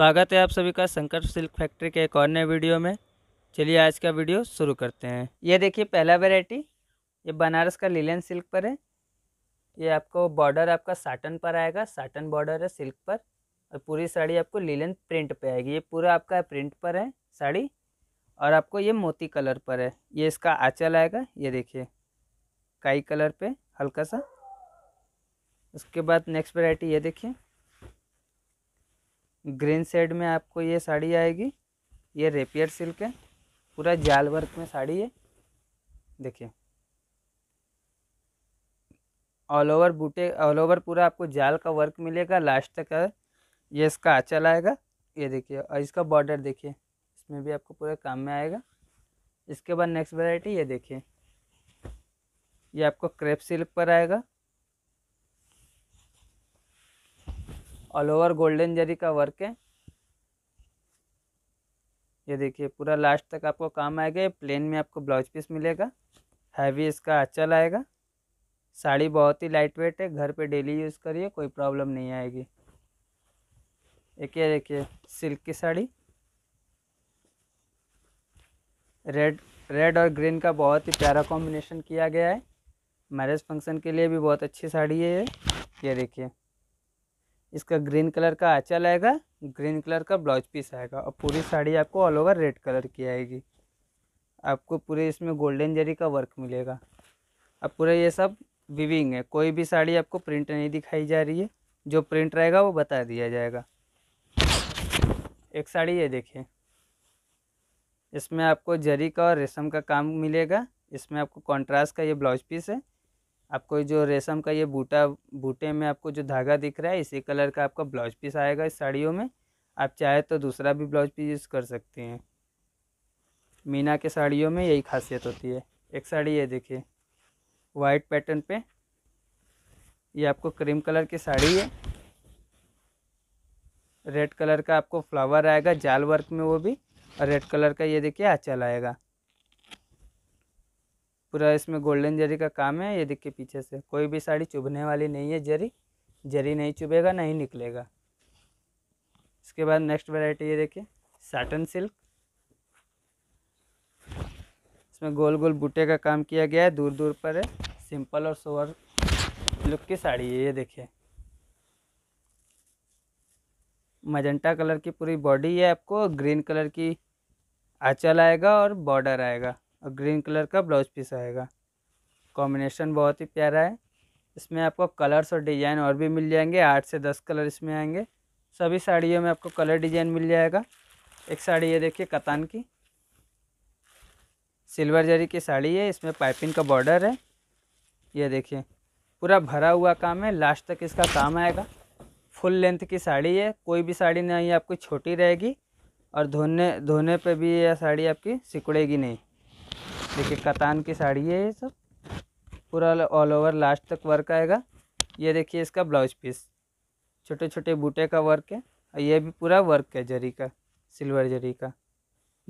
स्वागत है आप सभी का शंकर सिल्क फैक्ट्री के एक और नए वीडियो में चलिए आज का वीडियो शुरू करते हैं ये देखिए पहला वेराइटी ये बनारस का लीलन सिल्क पर है ये आपको बॉर्डर आपका साटन पर आएगा साटन बॉर्डर है सिल्क पर और पूरी साड़ी आपको लीलन प्रिंट पे आएगी ये पूरा आपका प्रिंट पर है साड़ी और आपको ये मोती कलर पर है ये इसका आँचल आएगा ये देखिए काई कलर पर हल्का सा उसके बाद नेक्स्ट वेराइटी ये देखिए ग्रीन शेड में आपको ये साड़ी आएगी ये रेपियर सिल्क है पूरा जाल वर्क में साड़ी है देखिए ऑल ओवर बूटे ऑल ओवर पूरा आपको जाल का वर्क मिलेगा लास्ट तक ये इसका आँचल आएगा ये देखिए और इसका बॉर्डर देखिए इसमें भी आपको पूरे काम में आएगा इसके बाद नेक्स्ट वैरायटी ये देखिए ये आपको क्रेप सिल्क पर आएगा ऑल ओवर गोल्डन जरी का वर्क है ये देखिए पूरा लास्ट तक आपको काम आएगा प्लेन में आपको ब्लाउज पीस मिलेगा हैवी इसका आँचल आएगा साड़ी बहुत ही लाइट वेट है घर पे डेली यूज़ करिए कोई प्रॉब्लम नहीं आएगी एक ये देखिए सिल्क की साड़ी रेड रेड और ग्रीन का बहुत ही प्यारा कॉम्बिनेशन किया गया है मैरिज फंक्शन के लिए भी बहुत अच्छी साड़ी है ये देखिए इसका ग्रीन कलर का आँचल आएगा ग्रीन कलर का ब्लाउज पीस आएगा और पूरी साड़ी आपको ऑल ओवर रेड कलर की आएगी आपको पूरे इसमें गोल्डन जरी का वर्क मिलेगा अब पूरा ये सब विविंग है कोई भी साड़ी आपको प्रिंट नहीं दिखाई जा रही है जो प्रिंट रहेगा वो बता दिया जाएगा एक साड़ी ये देखिए इसमें आपको जरी का और रेशम का काम मिलेगा इसमें आपको कॉन्ट्रास्ट का ये ब्लाउज पीस है आपको जो रेशम का ये बूटा बूटे में आपको जो धागा दिख रहा है इसी कलर का आपका ब्लाउज पीस आएगा इस साड़ियों में आप चाहे तो दूसरा भी ब्लाउज पीस यूज़ कर सकते हैं मीना के साड़ियों में यही खासियत होती है एक साड़ी ये देखिए वाइट पैटर्न पे ये आपको क्रीम कलर की साड़ी है रेड कलर का आपको फ्लावर आएगा जाल वर्क में वो भी और रेड कलर का ये देखिए आँचल आएगा पूरा इसमें गोल्डन जरी का काम है ये देखिए पीछे से कोई भी साड़ी चुभने वाली नहीं है जरी जरी नहीं चुभेगा नहीं निकलेगा इसके बाद नेक्स्ट वेराइटी ये देखिए साटन सिल्क इसमें गोल गोल बूटे का काम किया गया है दूर दूर पर है सिंपल और सोवर लुक की साड़ी है ये देखिए मजंटा कलर की पूरी बॉडी है आपको ग्रीन कलर की आंचल आएगा और बॉर्डर आएगा और ग्रीन कलर का ब्लाउज पीस आएगा कॉम्बिनेशन बहुत ही प्यारा है इसमें आपको कलर्स और डिज़ाइन और भी मिल जाएंगे आठ से दस कलर इसमें आएंगे सभी साड़ियों में आपको कलर डिज़ाइन मिल जाएगा एक साड़ी ये देखिए कतान की सिल्वर जरी की साड़ी है इसमें पाइपिंग का बॉर्डर है ये देखिए पूरा भरा हुआ काम है लास्ट तक इसका काम आएगा फुल लेंथ की साड़ी है कोई भी साड़ी नहीं आपकी छोटी रहेगी और धोने धोने पे भी यह साड़ी आपकी सिकुड़ेगी नहीं देखिए कतान की साड़ी है ये सब पूरा ऑल ओवर लास्ट तक वर्क आएगा ये देखिए इसका ब्लाउज पीस छोटे छोटे बूटे का वर्क है और ये भी पूरा वर्क है जरी का सिल्वर जरी का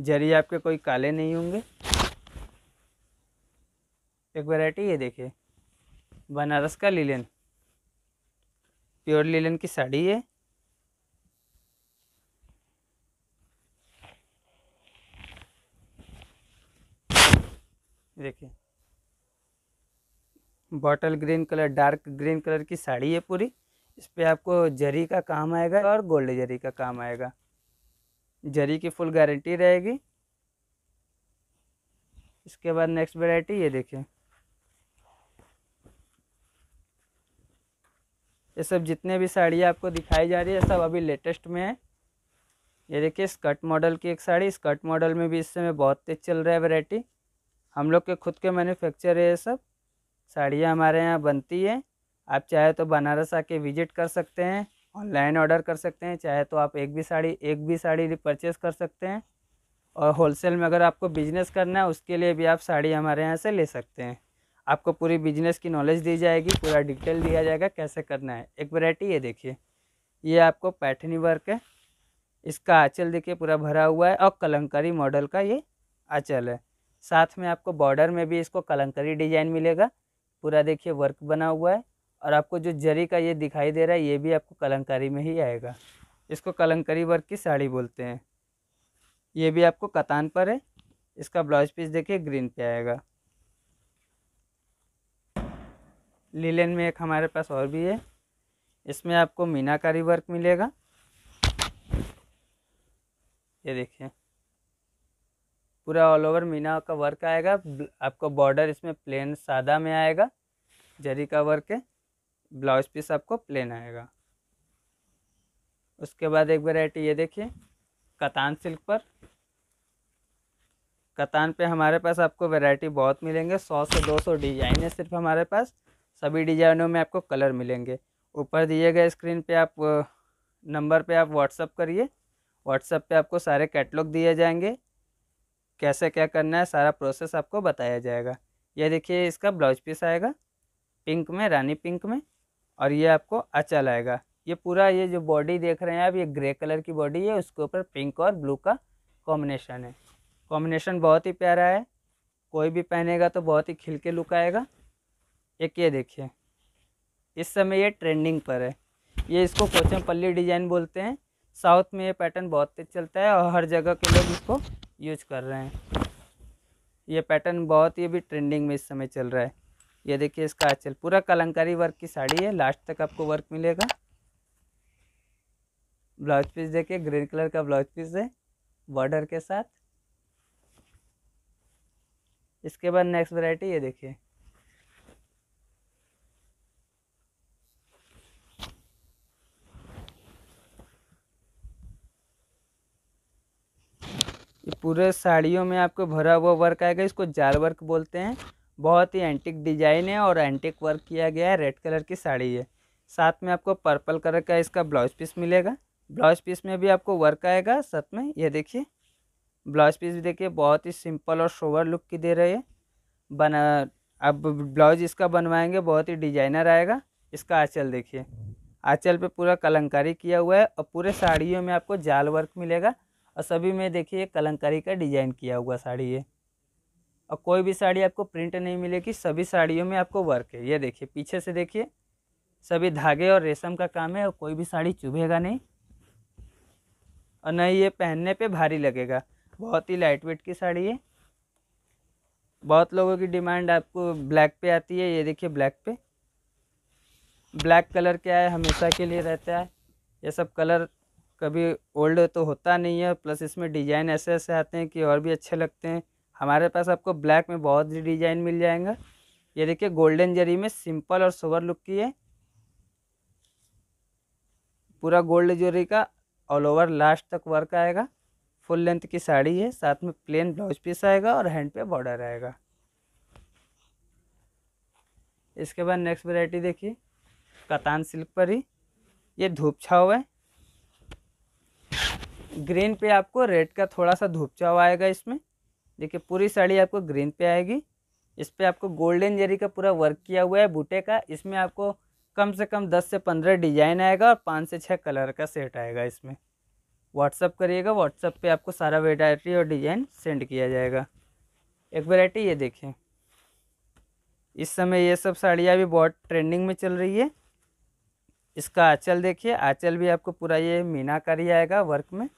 जरी आपके कोई काले नहीं होंगे एक वैरायटी ये देखिए बनारस का लीलन प्योर लीलन की साड़ी है देखिए bottle green colour dark green colour की साड़ी है पूरी इस पर आपको जरी का काम आएगा और गोल्ड जरी का काम आएगा जरी की फुल गारंटी रहेगी इसके बाद नेक्स्ट वेराइटी ये देखिए ये सब जितने भी साड़ियाँ आपको दिखाई जा रही है सब अभी लेटेस्ट में है ये देखिए स्कर्ट मॉडल की एक साड़ी स्कर्ट मॉडल में भी इस समय बहुत तेज चल रहा है वेराइटी हम लोग के खुद के मैन्युफैक्चर है ये सब साड़ियाँ हमारे यहाँ बनती है आप चाहे तो बनारस आके विजिट कर सकते हैं ऑनलाइन ऑर्डर कर सकते हैं चाहे तो आप एक भी साड़ी एक भी साड़ी परचेस कर सकते हैं और होलसेल में अगर आपको बिजनेस करना है उसके लिए भी आप साड़ी हमारे यहाँ से ले सकते हैं आपको पूरी बिजनेस की नॉलेज दी जाएगी पूरा डिटेल दिया जाएगा कैसे करना है एक वैरायटी ये देखिए ये आपको पैठनी वर्क है इसका आँचल देखिए पूरा भरा हुआ है और कलंकारी मॉडल का ये आँचल है साथ में आपको बॉर्डर में भी इसको कलंकरी डिजाइन मिलेगा पूरा देखिए वर्क बना हुआ है और आपको जो जरी का ये दिखाई दे रहा है ये भी आपको कलंकारी में ही आएगा इसको कलंकरी वर्क की साड़ी बोलते हैं ये भी आपको कतान पर है इसका ब्लाउज पीस देखिए ग्रीन पे आएगा लीलन में एक हमारे पास और भी है इसमें आपको मीनाकारी वर्क मिलेगा ये देखिए पूरा ऑल ओवर मीना का वर्क आएगा आपको बॉर्डर इसमें प्लेन सादा में आएगा जरी का वर्क है ब्लाउज पीस आपको प्लेन आएगा उसके बाद एक वैरायटी ये देखिए कतान सिल्क पर कतान पे हमारे पास आपको वैरायटी बहुत मिलेंगे सौ से दो सौ डिजाइन है सिर्फ हमारे पास सभी डिजाइनों में आपको कलर मिलेंगे ऊपर दिए गए स्क्रीन पे आप नंबर पे आप व्हाट्सअप करिए व्हाट्सअप पे आपको सारे कैटलॉग दिए जाएंगे कैसे क्या करना है सारा प्रोसेस आपको बताया जाएगा ये देखिए इसका ब्लाउज पीस आएगा पिंक में रानी पिंक में और ये आपको आँचल आएगा ये पूरा ये जो बॉडी देख रहे हैं आप ये ग्रे कलर की बॉडी है उसके ऊपर पिंक और ब्लू का कॉम्बिनेशन है कॉम्बिनेशन बहुत ही प्यारा है कोई भी पहनेगा तो बहुत ही खिलके लुक आएगा एक ये देखिए इस समय ये ट्रेंडिंग पर है ये इसको पल्ली डिजाइन बोलते हैं साउथ में ये पैटर्न बहुत तेज चलता है और हर जगह के लोग इसको यूज कर रहे हैं ये पैटर्न बहुत ही अभी ट्रेंडिंग में इस समय चल रहा है ये देखिए इसका आचल पूरा कलंकारी वर्क की साड़ी है लास्ट तक आपको वर्क मिलेगा ब्लाउज पीस देखिए ग्रीन कलर का ब्लाउज पीस है बॉर्डर के साथ इसके बाद नेक्स्ट वैरायटी ये देखिए पूरे साड़ियों में आपको भरा हुआ वर्क आएगा इसको जाल वर्क बोलते हैं बहुत ही एंटिक डिजाइन है और एंटिक वर्क किया गया है रेड कलर की साड़ी है साथ में आपको पर्पल कलर का इसका ब्लाउज पीस मिलेगा ब्लाउज पीस में भी आपको वर्क आएगा साथ में ये देखिए ब्लाउज पीस भी देखिए बहुत ही सिंपल और शोवर लुक की दे रही है बना अब ब्लाउज इसका बनवाएंगे बहुत ही डिजाइनर आएगा इसका आँचल देखिए आँचल पे पूरा कलंकारी किया हुआ है और पूरे साड़ियों में आपको जाल वर्क मिलेगा और सभी में देखिए कलंकारी का डिजाइन किया हुआ साड़ी है और कोई भी साड़ी आपको प्रिंट नहीं मिलेगी सभी साड़ियों में आपको वर्क है ये देखिए पीछे से देखिए सभी धागे और रेशम का काम है और कोई भी साड़ी चुभेगा नहीं और न ये पहनने पे भारी लगेगा बहुत ही लाइट वेट की साड़ी है बहुत लोगों की डिमांड आपको ब्लैक पे आती है ये देखिए ब्लैक पे ब्लैक कलर क्या है हमेशा के लिए रहता है ये सब कलर कभी ओल्ड तो होता नहीं है प्लस इसमें डिज़ाइन ऐसे ऐसे आते हैं कि और भी अच्छे लगते हैं हमारे पास आपको ब्लैक में बहुत ही डिज़ाइन मिल जाएगा ये देखिए गोल्डन जरी में सिंपल और सोवर लुक की है पूरा गोल्ड जरी का ऑल ओवर लास्ट तक वर्क आएगा फुल लेंथ की साड़ी है साथ में प्लेन ब्लाउज पीस आएगा और हैंड पे बॉर्डर आएगा इसके बाद नेक्स्ट वेराइटी देखिए कतान सिल्क पर ही ये धूप छाव है ग्रीन पे आपको रेड का थोड़ा सा धूपचाव आएगा इसमें देखिए पूरी साड़ी आपको ग्रीन पे आएगी इस पर आपको गोल्डन जरी का पूरा वर्क किया हुआ है बूटे का इसमें आपको कम से कम दस से पंद्रह डिजाइन आएगा और पाँच से छः कलर का सेट आएगा इसमें व्हाट्सअप करिएगा व्हाट्सअप पे आपको सारा वेराइटी और डिजाइन सेंड किया जाएगा एक वेराइटी ये देखें इस समय ये सब साड़ियाँ भी बहुत ट्रेंडिंग में चल रही है इसका आँचल देखिए आँचल भी आपको पूरा ये मीनाकारी आएगा वर्क में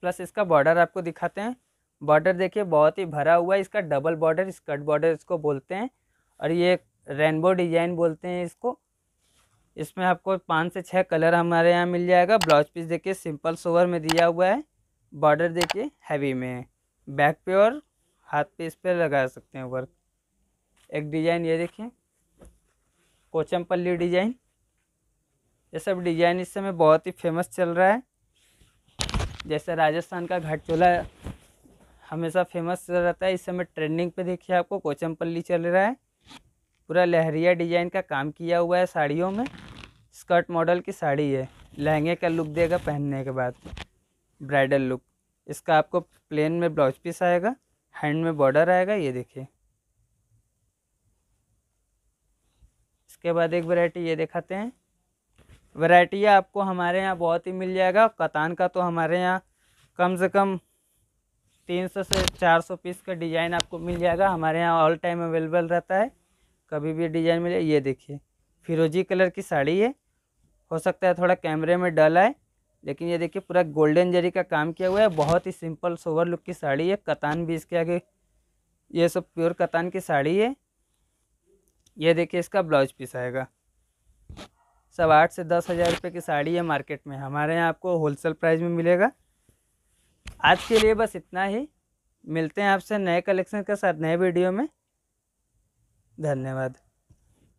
प्लस इसका बॉर्डर आपको दिखाते हैं बॉर्डर देखिए बहुत ही भरा हुआ है इसका डबल बॉर्डर स्कर्ट बॉर्डर इसको बोलते हैं और ये रेनबो डिजाइन बोलते हैं इसको इसमें आपको पाँच से छः कलर हमारे यहाँ मिल जाएगा ब्लाउज पीस देखिए सिंपल सोवर में दिया हुआ है बॉर्डर देखिए हैवी में है बैक पे और हाथ पे इस पर लगा सकते हैं वर्क एक डिज़ाइन ये देखिए कोचमपल्ली डिज़ाइन ये सब डिज़ाइन इस समय बहुत ही फेमस चल रहा है जैसे राजस्थान का घाटचोला हमेशा फेमस रहता है इस समय ट्रेंडिंग पे देखिए आपको कोचमपल्ली चल रहा है पूरा लहरिया डिजाइन का काम किया हुआ है साड़ियों में स्कर्ट मॉडल की साड़ी है लहंगे का लुक देगा पहनने के बाद ब्राइडल लुक इसका आपको प्लेन में ब्लाउज पीस आएगा हैंड में बॉर्डर आएगा ये देखिए इसके बाद एक वैरायटी ये दिखाते हैं वैरायटी आपको हमारे यहाँ बहुत ही मिल जाएगा कतान का तो हमारे यहाँ कम से कम तीन सौ से चार सौ पीस का डिज़ाइन आपको मिल जाएगा हमारे यहाँ ऑल टाइम अवेलेबल रहता है कभी भी डिज़ाइन मिले ये देखिए फिरोजी कलर की साड़ी है हो सकता है थोड़ा कैमरे में डल आए लेकिन ये देखिए पूरा गोल्डन जरी का काम किया हुआ है बहुत ही सिंपल सोवर लुक की साड़ी है कतान भी इसके आगे ये सब प्योर कतान की साड़ी है ये देखिए इसका ब्लाउज पीस आएगा सब आठ से दस हज़ार रुपये की साड़ी है मार्केट में हमारे यहाँ आपको होलसेल प्राइस में मिलेगा आज के लिए बस इतना ही मिलते हैं आपसे नए कलेक्शन के साथ नए वीडियो में धन्यवाद